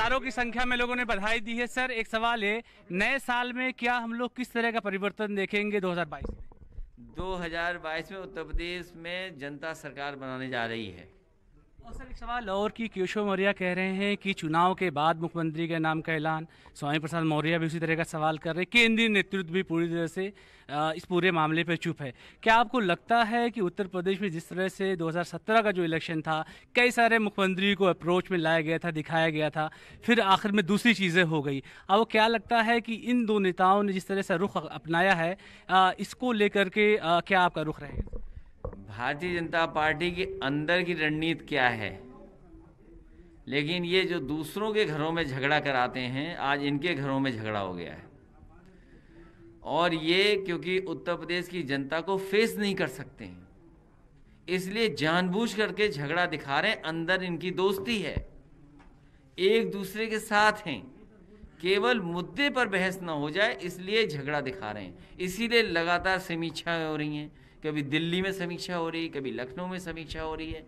हजारों की संख्या में लोगों ने बधाई दी है सर एक सवाल है नए साल में क्या हम लोग किस तरह का परिवर्तन देखेंगे 2022 में 2022 में उत्तर प्रदेश में जनता सरकार बनाने जा रही है और सर एक सवाल और कि केशव मौर्य कह रहे हैं कि चुनाव के बाद मुख्यमंत्री के नाम का ऐलान स्वामी प्रसाद मौर्य भी उसी तरह का सवाल कर रहे हैं केंद्रीय नेतृत्व भी पूरी तरह से इस पूरे मामले पर चुप है क्या आपको लगता है कि उत्तर प्रदेश में जिस तरह से 2017 का जो इलेक्शन था कई सारे मुख्यमंत्री को अप्रोच में लाया गया था दिखाया गया था फिर आखिर में दूसरी चीज़ें हो गई अब क्या लगता है कि इन दो नेताओं ने जिस तरह से रुख अपनाया है इसको लेकर के क्या आपका रुख रहेगा भारतीय जनता पार्टी के अंदर की रणनीति क्या है लेकिन ये जो दूसरों के घरों में झगड़ा कराते हैं आज इनके घरों में झगड़ा हो गया है और ये क्योंकि उत्तर प्रदेश की जनता को फेस नहीं कर सकते हैं इसलिए जानबूझ करके झगड़ा दिखा रहे हैं अंदर इनकी दोस्ती है एक दूसरे के साथ हैं केवल मुद्दे पर बहस ना हो जाए इसलिए झगड़ा दिखा रहे हैं इसीलिए लगातार समीक्षाएं हो रही हैं कभी दिल्ली में समीक्षा हो रही कभी लखनऊ में समीक्षा हो रही है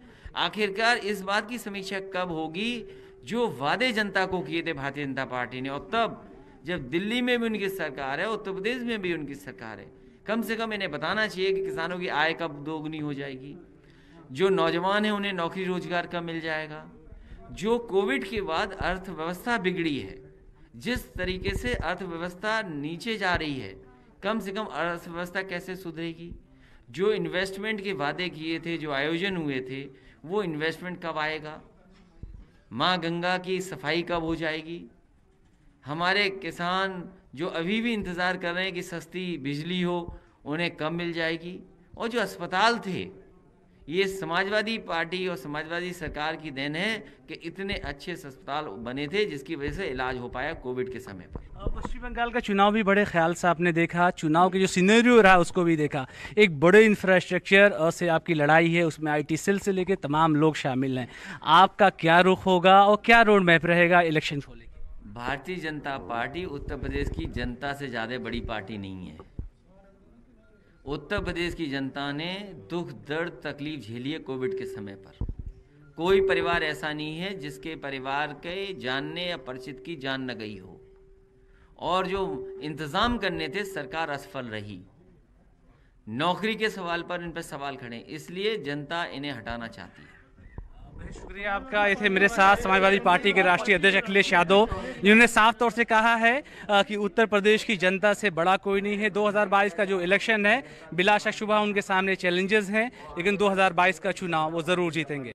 आखिरकार इस बात की समीक्षा कब होगी जो वादे जनता को किए थे भारतीय जनता पार्टी ने और तब जब दिल्ली में भी उनकी सरकार है उत्तर प्रदेश में भी उनकी सरकार है कम से कम इन्हें बताना चाहिए कि किसानों की आय कब दोगुनी हो जाएगी जो नौजवान है उन्हें नौकरी रोजगार कब मिल जाएगा जो कोविड के बाद अर्थव्यवस्था बिगड़ी है जिस तरीके से अर्थव्यवस्था नीचे जा रही है कम से कम अर्थव्यवस्था कैसे सुधरेगी जो इन्वेस्टमेंट के वादे किए थे जो आयोजन हुए थे वो इन्वेस्टमेंट कब आएगा माँ गंगा की सफाई कब हो जाएगी हमारे किसान जो अभी भी इंतज़ार कर रहे हैं कि सस्ती बिजली हो उन्हें कब मिल जाएगी और जो अस्पताल थे ये समाजवादी पार्टी और समाजवादी सरकार की देन है कि इतने अच्छे अस्पताल बने थे जिसकी वजह से इलाज हो पाया कोविड के समय पर पश्चिम बंगाल का चुनाव भी बड़े ख्याल से आपने देखा चुनाव के जो सीनेरियो रहा उसको भी देखा एक बड़े इंफ्रास्ट्रक्चर से आपकी लड़ाई है उसमें टी सेल से लेकर तमाम लोग शामिल हैं आपका क्या रुख होगा और क्या रोड मैप रहेगा इलेक्शन को लेकर भारतीय जनता पार्टी उत्तर प्रदेश की जनता से ज़्यादा बड़ी पार्टी नहीं है उत्तर प्रदेश की जनता ने दुख दर्द तकलीफ झेली है कोविड के समय पर कोई परिवार ऐसा नहीं है जिसके परिवार के जानने या परिचित की जान न गई हो और जो इंतज़ाम करने थे सरकार असफल रही नौकरी के सवाल पर इन पर सवाल खड़े इसलिए जनता इन्हें हटाना चाहती है शुक्रिया आपका ये थे मेरे साथ समाजवादी पार्टी के राष्ट्रीय अध्यक्ष अखिलेश यादव जिन्होंने साफ तौर से कहा है कि उत्तर प्रदेश की जनता से बड़ा कोई नहीं है 2022 का जो इलेक्शन है बिलाशा शुभा उनके सामने चैलेंजेस हैं लेकिन 2022 का चुनाव वो ज़रूर जीतेंगे